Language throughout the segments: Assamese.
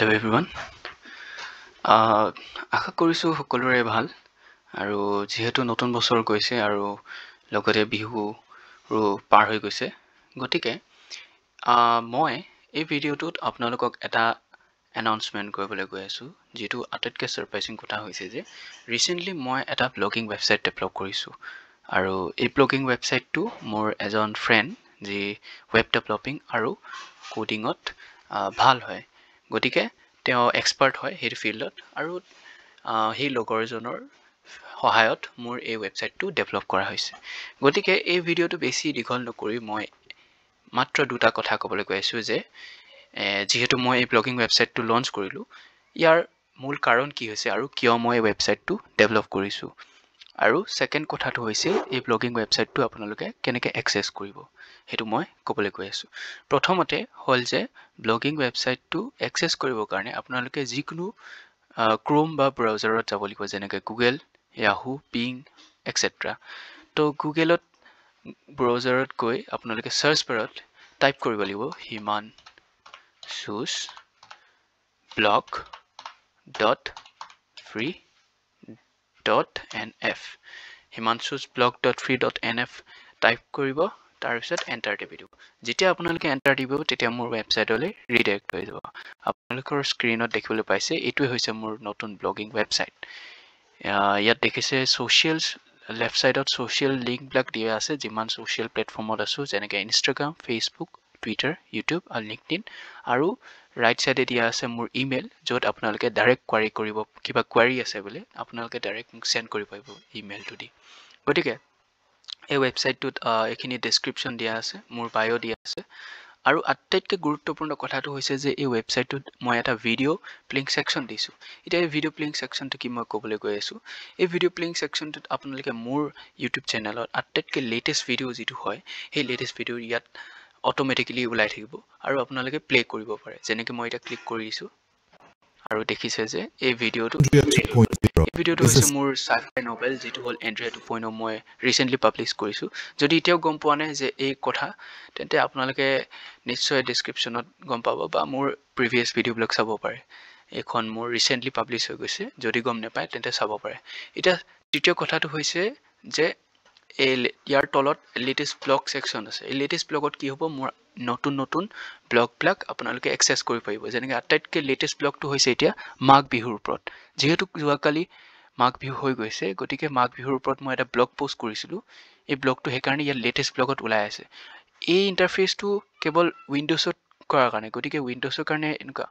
হেল্ল' এভৰিৱান uh, আশা কৰিছোঁ সকলোৰে ভাল আৰু যিহেতু নতুন বছৰ গৈছে আৰু লগতে বিহুৰো পাৰ হৈ গৈছে গতিকে মই এই ভিডিঅ'টোত আপোনালোকক এটা এনাউন্সমেণ্ট কৰিবলৈ গৈ আছোঁ যিটো আটাইতকৈ ছাৰপ্ৰাইজিং কথা হৈছে যে ৰিচেণ্টলি মই এটা ব্লগিং ৱেবছাইট ডেভেলপ কৰিছোঁ আৰু এই ব্লগিং ৱেবছাইটটো মোৰ এজন ফ্ৰেণ্ড যি ৱেব ডেভেলপিং আৰু কোডিঙত ভাল হয় গতিকে তেওঁ এক্সপাৰ্ট হয় সেই ফিল্ডত আৰু সেই লগৰজনৰ সহায়ত মোৰ এই ৱেবছাইটটো ডেভেলপ কৰা হৈছে গতিকে এই ভিডিঅ'টো বেছি দীঘল নকৰি মই মাত্ৰ দুটা কথা ক'বলৈ গৈ আছোঁ যে যিহেতু মই এই ব্লগিং ৱেবছাইটটো লঞ্চ কৰিলোঁ ইয়াৰ মূল কাৰণ কি হৈছে আৰু কিয় মই এই ৱেবছাইটটো ডেভেলপ কৰিছোঁ আৰু ছেকেণ্ড কথাটো হৈছে এই ব্লগিং ৱেবছাইটটো আপোনালোকে কেনেকৈ এক্সেছ কৰিব সেইটো মই ক'বলৈ গৈ আছোঁ প্ৰথমতে হ'ল যে ব্লগিং ৱেবছাইটটো এক্সেছ কৰিবৰ কাৰণে আপোনালোকে যিকোনো ক্ৰ'ম বা ব্ৰাউজাৰত যাব লাগিব যেনেকৈ গুগল য়াহু পিং এক্সেট্ৰা তো গুগলত ব্ৰাউজাৰত গৈ আপোনালোকে চাৰ্চ বাৰত টাইপ কৰিব লাগিব Himanshu's blog dot free blog.nf himanshu's blog.free.nf type koribo tar bisat enter dibo jete apnaloke enter dibo tetia mor website ole redirect hoi jabo apnalokor screen ot dekhibole paise etu hoise mor notun blogging website ইয়াত দেখিছে ছ'চিয়েল লেফ্ট ছাইডত ছ'চিয়েল লিংকবিলাক দিয়া আছে যিমান ছ'চিয়েল প্লেটফৰ্মত আছোঁ যেনেকৈ ইনষ্টাগ্ৰাম ফেচবুক টুইটাৰ ইউটিউব আৰু লিংকডিন আৰু ৰাইট চাইডে দিয়া আছে মোৰ ইমেইল য'ত আপোনালোকে ডাইৰেক্ট কুৱাৰী কৰিব কিবা কুৱাৰী আছে বুলি আপোনালোকে ডাইৰেক্ট মোক চেণ্ড কৰিব পাৰিব ইমেইলটো দি গতিকে এই ৱেবছাইটটোত এইখিনি ডেছক্ৰিপশ্যন দিয়া আছে মোৰ বায়' দিয়া আছে আৰু আটাইতকৈ গুৰুত্বপূৰ্ণ কথাটো হৈছে যে এই ৱেবছাইটটোত মই এটা ভিডিঅ' প্লিংক ছেকশ্যন দিছোঁ এতিয়া এই ভিডিঅ' প্লিংক ছেকশ্যনটো কি মই ক'বলৈ গৈ আছোঁ এই ভিডিঅ' প্লিংক ছেকশ্যনটোত আপোনালোকে মোৰ ইউটিউব চেনেলত আটাইতকৈ লেটেষ্ট ভিডিঅ' যিটো হয় সেই লেটেষ্ট ভিডিঅ' ইয়াত অট'মেটিকেলি ওলাই থাকিব আৰু আপোনালোকে প্লে কৰিব পাৰে যেনেকে মই এতিয়া ক্লিক কৰি কৰিছোঁ আৰু দেখিছে যে এই ভিডিঅ'টো এই ভিডিঅ'টো হৈছে মোৰ চাইফাই নভেল যিটো হ'ল এণ্ড্ৰিয়া টু মই ৰিচেণ্টলি পাব্লিছ কৰিছোঁ যদি এতিয়াও গম পোৱা নাই যে এই কথা তেন্তে আপোনালোকে নিশ্চয় ডিছক্ৰিপশ্যনত গম পাব বা মোৰ প্ৰিভিয়াছ ভিডিঅ'বিলাক চাব পাৰে এইখন মোৰ ৰিচেণ্টলি পাব্লিছ হৈ গৈছে যদি গম নাপায় তেন্তে চাব পাৰে এতিয়া তৃতীয় কথাটো হৈছে যে এই ইয়াৰ তলত লেটেষ্ট ব্লগ ছেকশ্যন আছে এই লেটেষ্ট ব্লগত কি হ'ব মোৰ নতুন নতুন ব্লগবিলাক আপোনালোকে এক্সেছ কৰিব পাৰিব যেনেকৈ আটাইতকৈ লেটেষ্ট ব্লগটো হৈছে এতিয়া মাঘ বিহুৰ ওপৰত যিহেতু যোৱাকালি মাঘ বিহু হৈ গৈছে গতিকে মাঘ বিহুৰ ওপৰত মই এটা ব্লগ পোষ্ট কৰিছিলোঁ এই ব্লগটো সেইকাৰণে ইয়াত লেটেষ্ট ব্লগত ওলাই আছে এই ইণ্টাৰফেচটো কেৱল উইণ্ড'জত কৰাৰ কাৰণে গতিকে উইণ্ড'জৰ কাৰণে এনেকুৱা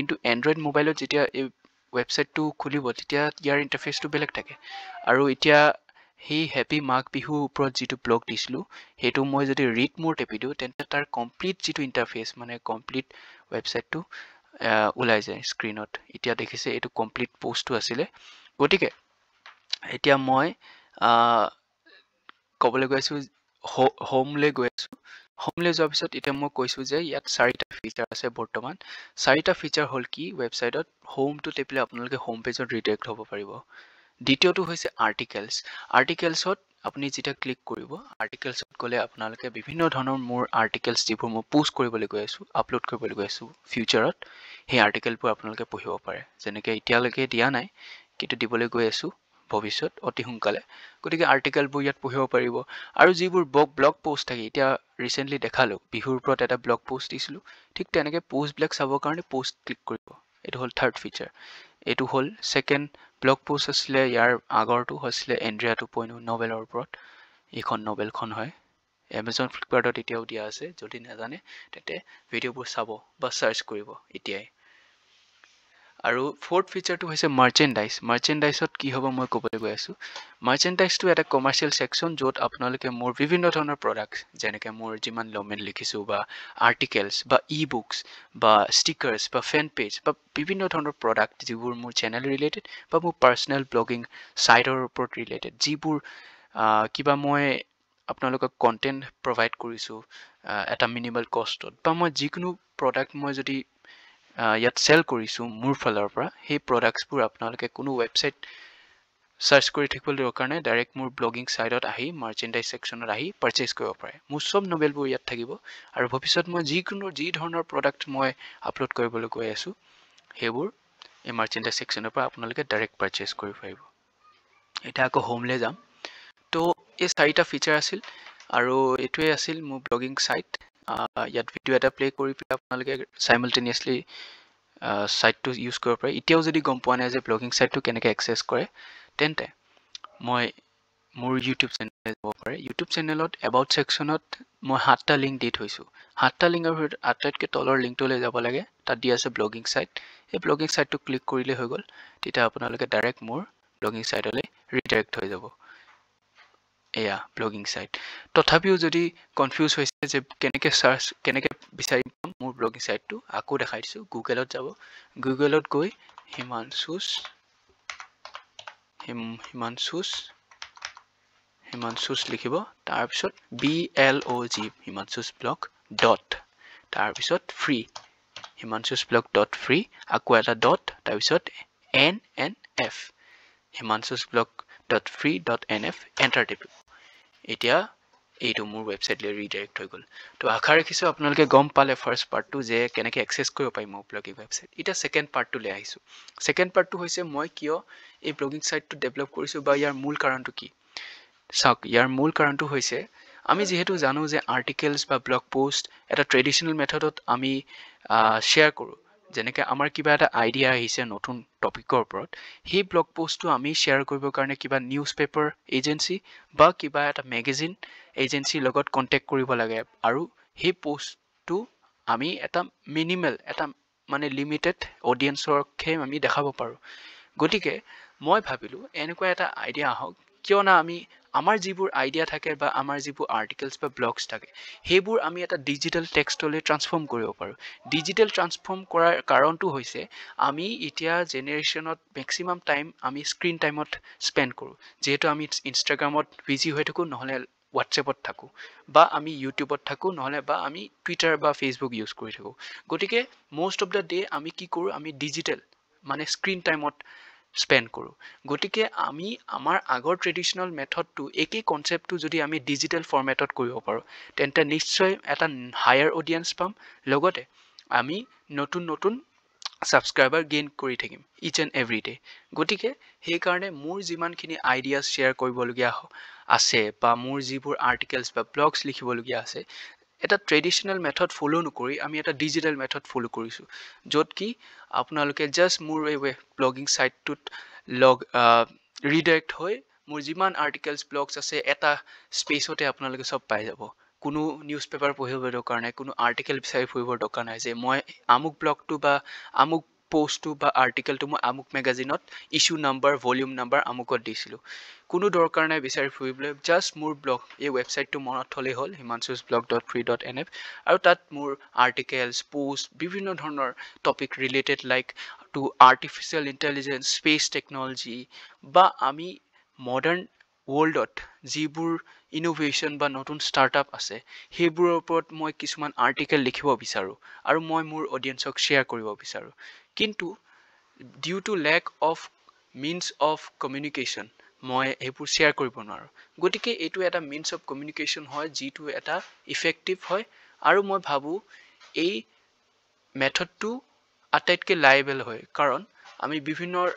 কিন্তু এণ্ড্ৰইড মোবাইলত যেতিয়া এই ৱেবছাইটটো খুলিব তেতিয়া ইয়াৰ ইণ্টাৰফেচটো বেলেগ থাকে আৰু এতিয়া সেই হেপী মাঘ বিহুৰ ওপৰত যিটো ব্লগ দিছিলোঁ সেইটো মই যদি ৰিড মোৰ টেপি দিওঁ তেন্তে তাৰ কমপ্লিট যিটো ইণ্টাৰফেচ মানে কমপ্লিট ৱেবছাইটটো ওলাই যায় স্ক্ৰীণত এতিয়া দেখিছে এইটো কমপ্লিট পষ্টটো আছিলে গতিকে এতিয়া মই ক'বলৈ গৈ আছোঁ হোমলৈ গৈ আছোঁ হোমলৈ যোৱাৰ পিছত এতিয়া মই কৈছোঁ যে ইয়াত চাৰিটা ফিচাৰ আছে বৰ্তমান চাৰিটা ফিচাৰ হ'ল কি ৱেবছাইটত হোমটো টেপিলে আপোনালোকে হোম পেজত ৰিডাইৰেক্ট হ'ব পাৰিব দ্বিতীয়টো হৈছে আৰ্টিকেলছ আৰ্টিকেলছত আপুনি যেতিয়া ক্লিক কৰিব আৰ্টিকেলছত গ'লে আপোনালোকে বিভিন্ন ধৰণৰ মোৰ আৰ্টিকেলছ যিবোৰ মই পোষ্ট কৰিবলৈ গৈ আছোঁ আপলোড কৰিবলৈ গৈ আছোঁ ফিউচাৰত সেই আৰ্টিকেলবোৰ আপোনালোকে পঢ়িব পাৰে যেনেকৈ এতিয়ালৈকে দিয়া নাই কিন্তু দিবলৈ গৈ আছোঁ ভৱিষ্যত অতি সোনকালে গতিকে আৰ্টিকেলবোৰ ইয়াত পঢ়িব পাৰিব আৰু যিবোৰ ব্লগ ব্লগ পোষ্ট থাকে এতিয়া ৰিচেণ্টলি দেখালোঁ বিহুৰ ওপৰত এটা ব্লগ পোষ্ট দিছিলোঁ ঠিক তেনেকৈ পোষ্টবিলাক চাবৰ কাৰণে পোষ্ট ক্লিক কৰিব এইটো হ'ল থাৰ্ড ফিচাৰ এইটো হ'ল ছেকেণ্ড ব্লগ পোষ্ট আছিলে ইয়াৰ আগৰটো হৈছিলে এণ্ড্ৰিয়া টু পইণ্ট নবেলৰ ওপৰত এইখন নভেলখন হয় এমেজন ফ্লিপকাৰ্টত এতিয়াও দিয়া আছে যদি নাজানে তেন্তে ভিডিঅ'বোৰ চাব বা ছাৰ্চ কৰিব এতিয়াই আৰু ফৰ্থ ফিচাৰটো হৈছে মাৰ্চেণ্ডাইজ মাৰ্চেণ্ডাইজত কি হ'ব মই ক'বলৈ গৈ আছোঁ মাৰ্চেণ্ডাইজটো এটা কমাৰ্চিয়েল ছেকশ্যন য'ত আপোনালোকে মোৰ বিভিন্ন ধৰণৰ প্ৰডাক্টছ যেনেকৈ মোৰ যিমান লমেণ্ট লিখিছোঁ বা আৰ্টিকেলছ বা ই বুকছ বা ষ্টিকাৰ্ছ বা ফেন পেজ বা বিভিন্ন ধৰণৰ প্ৰডাক্ট যিবোৰ মোৰ চেনেল ৰিলেটেড বা মোৰ পাৰ্চনেল ব্লগিং ছাইটৰ ওপৰত ৰিলেটেড যিবোৰ কিবা মই আপোনালোকক কণ্টেণ্ট প্ৰভাইড কৰিছোঁ এটা মিনিমাম কষ্টত বা মই যিকোনো প্ৰডাক্ট মই যদি ইয়াত চেল কৰিছোঁ মোৰ ফালৰ পৰা সেই প্ৰডাক্টছবোৰ আপোনালোকে কোনো ৱেবছাইট চাৰ্চ কৰি থাকিবলৈ দৰকাৰ নাই ডাইৰেক্ট মোৰ ব্লগিং ছাইটত আহি মাৰ্চেণ্ডাইজ ছেকশ্যনত আহি পাৰ্চেছ কৰিব পাৰে মোৰ চব নভেলবোৰ ইয়াত থাকিব আৰু ভৱিষ্যত মই যিকোনো যি ধৰণৰ প্ৰডাক্ট মই আপলোড কৰিবলৈ গৈ আছোঁ সেইবোৰ এই মাৰ্চেণ্ডাইজ ছেকশ্যনৰ পৰা আপোনালোকে ডাইৰেক্ট পাৰ্চেছ কৰিব পাৰিব এতিয়া আকৌ হোমলৈ যাম তো এই চাৰিটা ফিচাৰ আছিল আৰু এইটোৱে আছিল মোৰ ব্লগিং চাইট ইয়াত ভিডিঅ' এটা প্লে কৰি পেলাই আপোনালোকে চাইমলটেনিয়াছলি ছাইটটো ইউজ কৰিব পাৰে এতিয়াও যদি গম পোৱা নাই যে ব্লগিং ছাইটটো কেনেকৈ এক্সেছ কৰে তেন্তে মই মোৰ ইউটিউব চেনেল যাব পাৰে ইউটিউব চেনেলত এবাউট ছেকশ্যনত মই সাতটা লিংক দি থৈছোঁ সাতটা লিংকৰ ভিতৰত আটাইতকৈ তলৰ লিংকটোলৈ যাব লাগে তাত দি আছে ব্লগিং ছাইট সেই ব্লগিং ছাইটটো ক্লিক কৰিলে হৈ গ'ল তেতিয়া আপোনালোকে ডাইৰেক্ট মোৰ ব্লগিং ছাইটলৈ ৰিডাইৰেক্ট হৈ যাব এয়া ব্লগিং চাইট তথাপিও যদি কনফিউজ হৈছে যে কেনেকৈ চাৰ্চ কেনেকৈ বিচাৰি পাম মোৰ ব্লগিং চাইটটো আকৌ দেখাই দিছোঁ গুগলত যাব গুগলত গৈ হিমাংশুচ হিমাংশুচ হিমাংশুচ লিখিব তাৰপিছত B L O' G Himanshu's blog dot তাৰপিছত free Himanshu's blog dot free আকৌ এটা ডট তাৰপিছত N N F Himanshu's blog dot free dot N F enter টিপি এতিয়া এইটো মোৰ ৱেবছাইটলৈ ৰিডাইৰেক্ট হৈ গ'ল তো আশা ৰাখিছোঁ আপোনালোকে গম পালে ফাৰ্ষ্ট পাৰ্টটো যে কেনেকৈ এক্সেছ কৰিব পাৰি মোৰ ব্লগিং ৱেবছাইট এতিয়া ছেকেণ্ড পাৰ্টটোলৈ আহিছোঁ ছেকেণ্ড পাৰ্টটো হৈছে মই কিয় এই ব্লগিং ছাইটটো ডেভেলপ কৰিছোঁ বা ইয়াৰ মূল কাৰণটো কি চাওক ইয়াৰ মূল কাৰণটো হৈছে আমি যিহেতু জানো যে আৰ্টিকেলছ বা ব্লগ পোষ্ট এটা ট্ৰেডিশ্যনেল মেথডত আমি শ্বেয়াৰ কৰোঁ যেনেকৈ আমাৰ কিবা এটা আইডিয়া আহিছে নতুন টপিকৰ ওপৰত সেই ব্লগ পোষ্টটো আমি শ্বেয়াৰ কৰিবৰ কাৰণে কিবা নিউজ পেপাৰ এজেঞ্চি বা কিবা এটা মেগাজিন এজেঞ্চিৰ লগত কণ্টেক্ট কৰিব লাগে আৰু সেই পোষ্টটো আমি এটা মিনিমেল এটা মানে লিমিটেড অডিয়েঞ্চকহে আমি দেখাব পাৰোঁ গতিকে মই ভাবিলোঁ এনেকুৱা এটা আইডিয়া আহক কিয় না আমি আমাৰ যিবোৰ আইডিয়া থাকে বা আমাৰ যিবোৰ আৰ্টিকেলছ বা ব্লগছ থাকে সেইবোৰ আমি এটা ডিজিটেল টেক্সটলৈ ট্ৰান্সফৰ্ম কৰিব পাৰোঁ ডিজিটেল ট্ৰান্সফৰ্ম কৰাৰ কাৰণটো হৈছে আমি এতিয়া জেনেৰেশ্যনত মেক্সিমাম টাইম আমি স্ক্ৰীণ টাইমত স্পেণ্ড কৰোঁ যিহেতু আমি ইনষ্টাগ্ৰামত বিজি হৈ থাকোঁ নহ'লে হোৱাটছএপত থাকোঁ বা আমি ইউটিউবত থাকোঁ নহ'লে বা আমি টুইটাৰ বা ফেচবুক ইউজ কৰি থাকোঁ গতিকে মষ্ট অফ দ্য ডে' আমি কি কৰোঁ আমি ডিজিটেল মানে স্ক্ৰীণ টাইমত স্পেণ্ড কৰোঁ গতিকে আমি আমাৰ আগৰ ট্ৰেডিশ্যনেল মেথডটো একেই কনচেপ্টটো যদি আমি ডিজিটেল ফৰ্মেটত কৰিব পাৰোঁ তেন্তে নিশ্চয় এটা হায়াৰ অডিয়েঞ্চ পাম লগতে আমি নতুন নতুন ছাবস্ক্ৰাইবাৰ গেইন কৰি থাকিম ইচ এণ্ড এভৰি ডে গতিকে সেইকাৰণে মোৰ যিমানখিনি আইডিয়াজ শ্বেয়াৰ কৰিবলগীয়া আছে বা মোৰ যিবোৰ আৰ্টিকেলছ বা ব্লগছ লিখিবলগীয়া আছে এটা ট্ৰেডিশ্যনেল মেথড ফ'ল' নকৰি আমি এটা ডিজিটেল মেথড ফ'ল' কৰিছোঁ য'ত কি আপোনালোকে জাষ্ট মোৰ এই ৱেব ব্লগিং ছাইটটোত লগ ৰিডাইৰেক্ট হৈ মোৰ যিমান আৰ্টিকেলছ ব্লগছ আছে এটা স্পেচতে আপোনালোকে চব পাই যাব কোনো নিউজ পেপাৰ পঢ়িব দৰকাৰ নাই কোনো আৰ্টিকেল বিচাৰি ফুৰিবৰ দৰকাৰ নাই যে মই আমুক ব্লগটো বা আমুক পষ্টটো বা আৰ্টিকেলটো মই আমুক মেগাজিনত ইছ্যু নাম্বাৰ ভলিউম নাম্বাৰ আমুকত দিছিলোঁ কোনো দৰকাৰ নাই বিচাৰি ফুৰিবলৈ জাষ্ট মোৰ ব্লগ এই ৱেবছাইটটো মনত থ'লেই হ'ল Himanshu's blog dot free dot N F আৰু তাত মোৰ আৰ্টিকেলছ পোষ্ট বিভিন্ন ধৰণৰ topic related like to artificial intelligence speech technology বা আমি মডাৰ্ণ ৱৰ্ল্ডত যিবোৰ ইন'ভেশ্যন বা নতুন ষ্টাৰ্টআপ আছে সেইবোৰৰ ওপৰত মই কিছুমান আৰ্টিকেল লিখিব বিচাৰোঁ আৰু মই মোৰ অডিয়েঞ্চক শ্বেয়াৰ কৰিব বিচাৰোঁ কিন্তু due to lack of means of communication মই এইবোৰ শ্বেয়াৰ কৰিব নোৱাৰোঁ গতিকে এইটো এটা মিনছ অফ কমিউনিকেশ্যন হয় যিটো এটা ইফেক্টিভ হয় আৰু মই ভাবোঁ এই মেথডটো আটাইতকৈ লাইবেল হয় কাৰণ আমি বিভিন্ন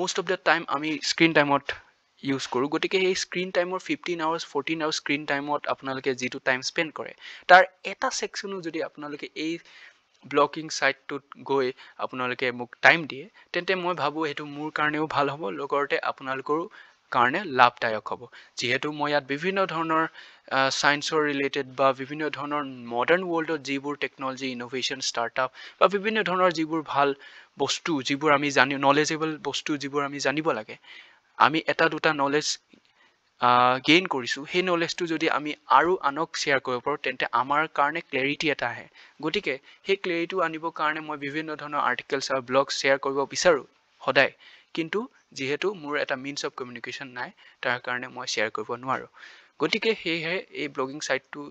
মষ্ট অফ দ্য টাইম আমি স্ক্ৰীণ টাইমত ইউজ কৰোঁ গতিকে সেই স্ক্ৰীণ টাইমৰ fifteen hours fourteen hours screen টাইমত আপোনালোকে যিটো টাইম স্পেণ্ড কৰে তাৰ এটা ছেকশ্যনো যদি আপোনালোকে এই ব্লগিং ছাইটটোত গৈ আপোনালোকে মোক টাইম দিয়ে তেন্তে মই ভাবোঁ সেইটো মোৰ কাৰণেও ভাল হ'ব লগতে আপোনালোকৰো কাৰণে লাভদায়ক হ'ব যিহেতু মই ইয়াত বিভিন্ন ধৰণৰ ছায়েন্সৰ ৰিলেটেড বা বিভিন্ন ধৰণৰ মডাৰ্ণ ৱৰ্ল্ডত যিবোৰ টেকন'লজি ইন'ভেশ্যন ষ্টাৰ্টআপ বা বিভিন্ন ধৰণৰ যিবোৰ ভাল বস্তু যিবোৰ আমি জানি নলেজেবল বস্তু যিবোৰ আমি জানিব লাগে আমি এটা দুটা নলেজ গেইন কৰিছোঁ সেই নলেজটো যদি আমি আৰু আনক শ্বেয়াৰ কৰিব পাৰোঁ তেন্তে আমাৰ কাৰণে ক্লেৰিটি এটা আহে গতিকে সেই ক্লেৰিটিটো আনিবৰ কাৰণে মই বিভিন্ন ধৰণৰ আৰ্টিকেলছ আৰু ব্লগ শ্বেয়াৰ কৰিব বিচাৰোঁ সদায় কিন্তু যিহেতু মোৰ এটা মিনছ অফ কমিউনিকেশ্যন নাই তাৰ কাৰণে মই শ্বেয়াৰ কৰিব নোৱাৰোঁ গতিকে সেয়েহে এই ব্লগিং চাইটটো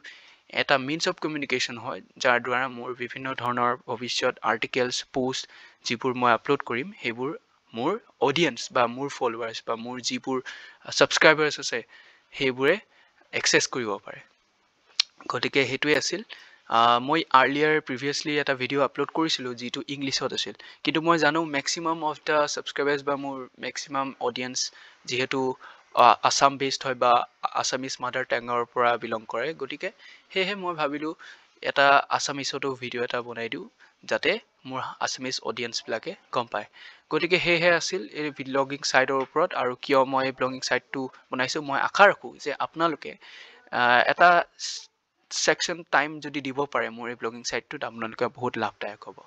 এটা মিনছ অফ কমিউনিকেশ্যন হয় যাৰ দ্বাৰা মোৰ বিভিন্ন ধৰণৰ ভৱিষ্যত আৰ্টিকেলছ পোষ্ট যিবোৰ মই আপলোড কৰিম সেইবোৰ মোৰ অডিয়েঞ্চ বা মোৰ ফলোৱাৰ্ছ বা মোৰ যিবোৰ ছাবস্ক্ৰাইবাৰ্ছ আছে সেইবোৰে এক্সেছ কৰিব পাৰে গতিকে সেইটোৱে আছিল মই আৰ্লিয়াৰ প্ৰিভিয়াছলি এটা ভিডিঅ' আপলোড কৰিছিলোঁ যিটো ইংলিছত আছিল কিন্তু মই জানো মেক্সিমাম অফ দ্য ছাবস্ক্ৰাইবাৰ্ছ বা মোৰ মেক্সিমাম অডিয়েঞ্চ যিহেতু আছাম বেষ্ট হয় বা আছামিজ মাদাৰ টেঙৰ পৰা বিলং কৰে গতিকে সেয়েহে মই ভাবিলোঁ এটা আছামিছতো ভিডিঅ' এটা বনাই দিওঁ যাতে মোৰ আছামিজ অডিয়েঞ্চবিলাকে গম পায় গতিকে সেয়েহে আছিল এই ব্লগিং ছাইটৰ ওপৰত আৰু কিয় মই এই ব্লগিং ছাইটটো বনাইছোঁ মই আশা ৰাখোঁ যে আপোনালোকে এটা ছেকশ্যন টাইম যদি দিব পাৰে মোৰ এই ব্লগিং ছাইটটোত আপোনালোকে বহুত লাভদায়ক হ'ব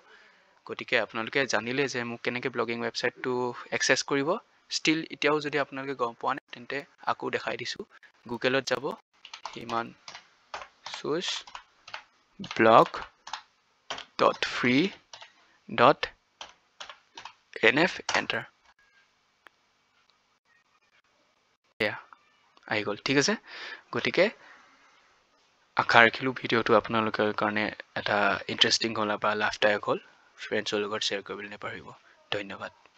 গতিকে আপোনালোকে জানিলে যে মোক কেনেকৈ ব্লগিং ৱেবছাইটটো এক্সেছ কৰিব ষ্টিল এতিয়াও যদি আপোনালোকে গম পোৱা নাই তেন্তে আকৌ দেখাই দিছোঁ গুগলত যাব Himanshu's blog dot free dot nf enter yeah i go tigas go take a car kilo video to open a local corner at a interesting goal about laughter goal friends will go to share go will never be more don't know what